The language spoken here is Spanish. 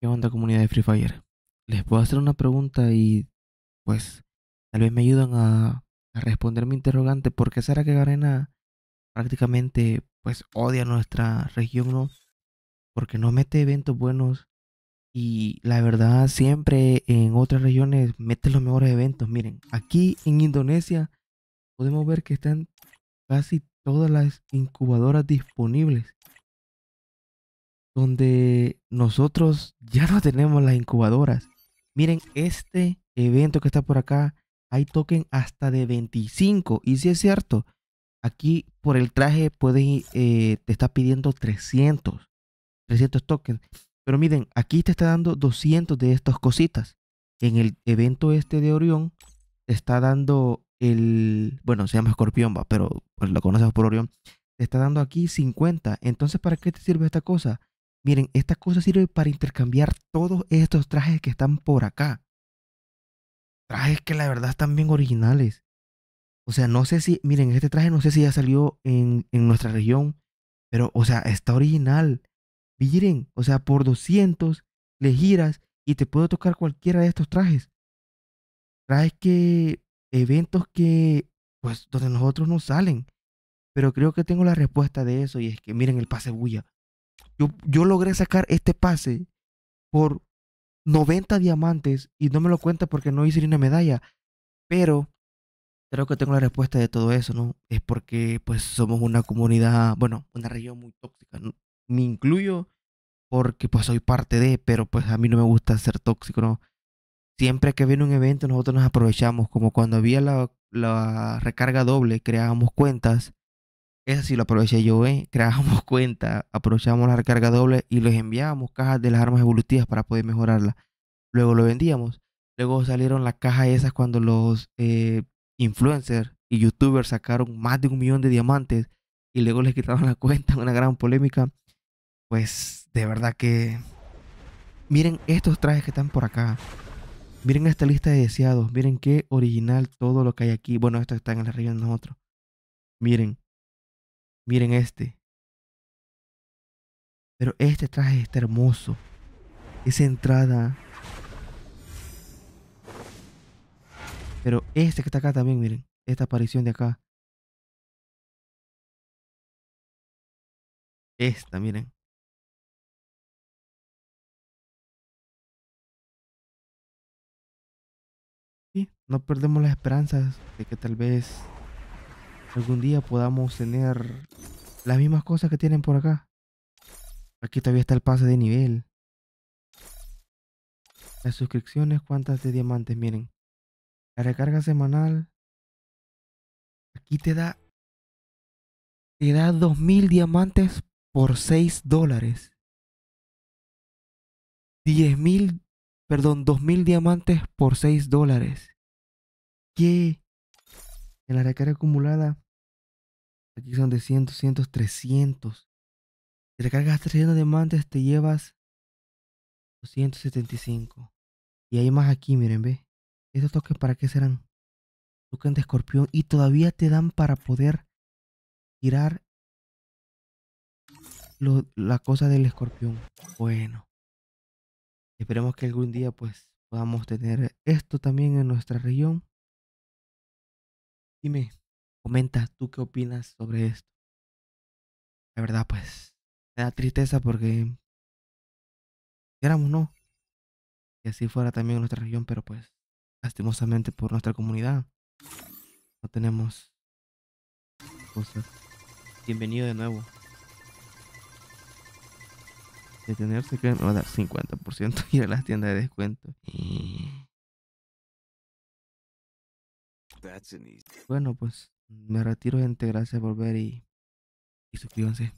¿Qué onda comunidad de Free Fire? Les puedo hacer una pregunta y pues tal vez me ayudan a, responder mi interrogante. ¿Por qué será que Garena prácticamente pues odia nuestra región, no? Porque no mete eventos buenos y la verdad siempre en otras regiones mete los mejores eventos. Miren, aquí en Indonesia podemos ver que están casi todas las incubadoras disponibles donde nosotros ya no tenemos las incubadoras. Miren, este evento que está por acá, hay token hasta de 25. Y si es cierto, aquí por el traje puedes, eh, te está pidiendo 300, 300 tokens. Pero miren, aquí te está dando 200 de estas cositas. En el evento este de Orión, te está dando el, bueno, se llama Escorpión, pero pues, lo conocemos por Orión. Te está dando aquí 50. Entonces, ¿para qué te sirve esta cosa? Miren, esta cosa sirve para intercambiar todos estos trajes que están por acá. Trajes que la verdad están bien originales. O sea, no sé si, miren, este traje no sé si ya salió en, nuestra región, pero, o sea, está original. Miren, o sea, por 200 le giras y te puedo tocar cualquiera de estos trajes. Trajes que, eventos que, pues, donde nosotros no salen. Pero creo que tengo la respuesta de eso y es que miren el pase bulla. Yo, logré sacar este pase por 90 diamantes y no me lo cuenta porque no hice ni una medalla. Pero creo que tengo la respuesta de todo eso, ¿no? Es porque pues somos una comunidad, bueno, una región muy tóxica. Me incluyo porque pues soy parte de, pero pues a mí no me gusta ser tóxico, ¿no? Siempre que viene un evento nosotros nos aprovechamos, como cuando había la, la recarga doble, creábamos cuentas esa sí lo aproveché yo, ¿eh? Creábamos cuenta, aprovechamos la recarga doble y les enviábamos cajas de las armas evolutivas para poder mejorarlas. Luego lo vendíamos. Luego salieron las cajas esas cuando los eh, influencers y youtubers sacaron más de un millón de diamantes y luego les quitaron la cuenta, una gran polémica. Pues de verdad que... Miren estos trajes que están por acá. Miren esta lista de deseados. Miren qué original todo lo que hay aquí. Bueno, esto está en la región de nosotros. Miren, Miren este. Pero este traje está hermoso. Esa entrada. Pero este que está acá también, miren. Esta aparición de acá. Esta, miren. Sí, no perdemos las esperanzas de que tal vez algún día podamos tener las mismas cosas que tienen por acá. Aquí todavía está el pase de nivel. Las suscripciones, cuántas de diamantes, miren. La recarga semanal. Aquí te da. Te da 2000 diamantes por 6 dólares. 10.000... Perdón, 2000 diamantes por 6 dólares. ¿Qué? En la recarga acumulada, aquí son de 100, 200, 300. Si recargas 300 diamantes, te llevas 275. Y hay más aquí, miren, ve. Estos toques para qué serán? Toquen de escorpión. Y todavía te dan para poder tirar la cosa del escorpión. Bueno. Esperemos que algún día pues podamos tener esto también en nuestra región. Dime, comenta tú qué opinas sobre esto. La verdad, pues, me da tristeza porque éramos no. Que así fuera también nuestra región, pero pues, lastimosamente por nuestra comunidad, no tenemos Bienvenido de nuevo. Detenerse que no va a dar 50% y a las tiendas de descuento. Bueno, pues me retiro, gente. Gracias por ver y, y suscríbanse.